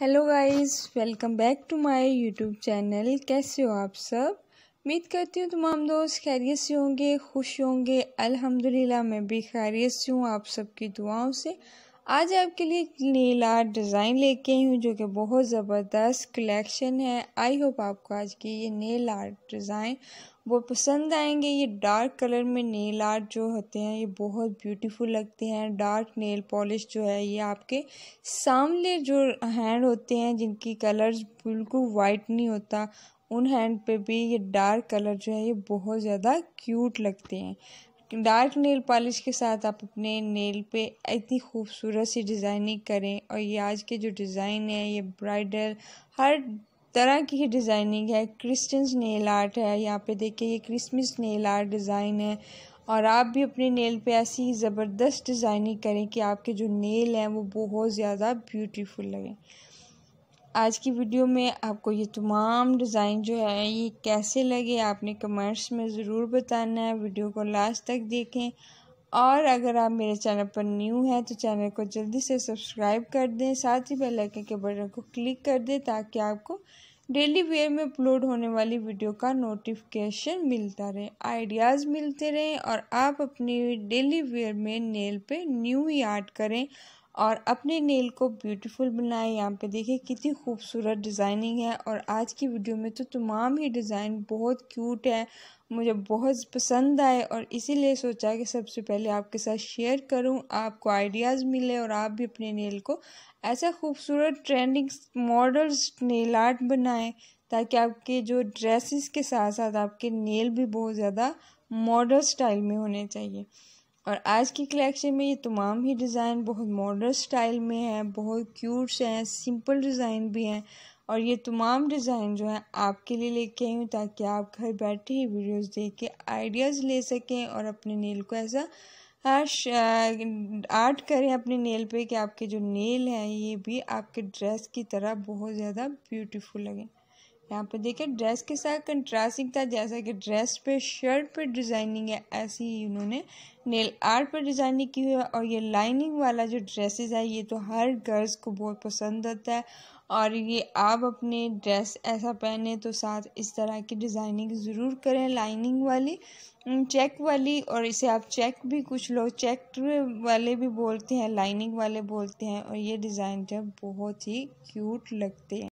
hello guys welcome back to my YouTube channel कैसे हो आप सब उम्मीद करती हूँ तमाम दोस्त खैरियत से होंगे खुश होंगे अल्हम्दुलिल्लाह मैं भी खैरियत से हूँ आप सबकी दुआओं से आज आपके लिए एक नीला डिज़ाइन लेके आई हूँ जो कि बहुत ज़बरदस्त कलेक्शन है आई होप आपको आज की ये नील आर्ट डिज़ाइन वो पसंद आएंगे ये डार्क कलर में नेल आर्ट जो होते हैं ये बहुत ब्यूटीफुल लगते हैं डार्क नेल पॉलिश जो है ये आपके सामने जो हैंड होते हैं जिनकी कलर्स बिल्कुल वाइट नहीं होता उन हैंड पे भी ये डार्क कलर जो है ये बहुत ज़्यादा क्यूट लगते हैं डार्क नेल पॉलिश के साथ आप अपने नेल पे इतनी खूबसूरत सी डिज़ाइनिंग करें और ये आज के जो डिज़ाइन है ये ब्राइडल हर तरह की ही डिज़ाइनिंग है क्रिस्टन्स नेल आर्ट है यहाँ पे देखिए ये क्रिसमस नेल आर्ट डिज़ाइन है और आप भी अपने नेल पे ऐसी ज़बरदस्त डिज़ाइनिंग करें कि आपके जो नेल हैं वो बहुत ज़्यादा ब्यूटीफुल लगें आज की वीडियो में आपको ये तमाम डिज़ाइन जो है ये कैसे लगे आपने कमेंट्स में ज़रूर बताना है वीडियो को लास्ट तक देखें और अगर आप मेरे चैनल पर न्यू हैं तो चैनल को जल्दी से सब्सक्राइब कर दें साथ ही बेल आइकन के बटन को क्लिक कर दें ताकि आपको डेली वेयर में अपलोड होने वाली वीडियो का नोटिफिकेशन मिलता रहे आइडियाज़ मिलते रहें और आप अपनी डेली वेयर में नेल पे न्यू ही आर्ट करें और अपने नेल को ब्यूटीफुल बनाएं यहाँ पे देखिए कितनी खूबसूरत डिज़ाइनिंग है और आज की वीडियो में तो तमाम ही डिज़ाइन बहुत क्यूट है मुझे बहुत पसंद आए और इसीलिए सोचा कि सबसे पहले आपके साथ शेयर करूं आपको आइडियाज़ मिले और आप भी अपने नेल को ऐसा खूबसूरत ट्रेंडिंग मॉडल्स नेल आर्ट बनाएं ताकि आपके जो ड्रेसिस के साथ साथ आपके नेल भी बहुत ज़्यादा मॉडल स्टाइल में होने चाहिए और आज की कलेक्शन में ये तमाम ही डिज़ाइन बहुत मॉडर्न स्टाइल में है बहुत क्यूट से हैं सिंपल डिज़ाइन भी हैं और ये तमाम डिज़ाइन जो हैं आपके लिए लेके आई हूँ ताकि आप घर बैठे ही वीडियोस देख के आइडियाज़ ले सकें और अपने नेल को ऐसा आर्ट करें अपने नेल पे कि आपके जो नेल हैं ये भी आपके ड्रेस की तरह बहुत ज़्यादा ब्यूटीफुल लगें यहाँ पे देखिए ड्रेस के साथ कंट्रास्टिंग था जैसा कि ड्रेस पे शर्ट पे डिज़ाइनिंग है ऐसी ही उन्होंने नेल आर्ट पे डिज़ाइनिंग की हुई है और ये लाइनिंग वाला जो ड्रेसेस है ये तो हर गर्ल्स को बहुत पसंद आता है और ये आप अपने ड्रेस ऐसा पहने तो साथ इस तरह की डिज़ाइनिंग ज़रूर करें लाइनिंग वाली चेक वाली और इसे आप चेक भी कुछ लोग चेक वाले भी बोलते हैं लाइनिंग वाले बोलते हैं और ये डिज़ाइन जब बहुत ही क्यूट लगते हैं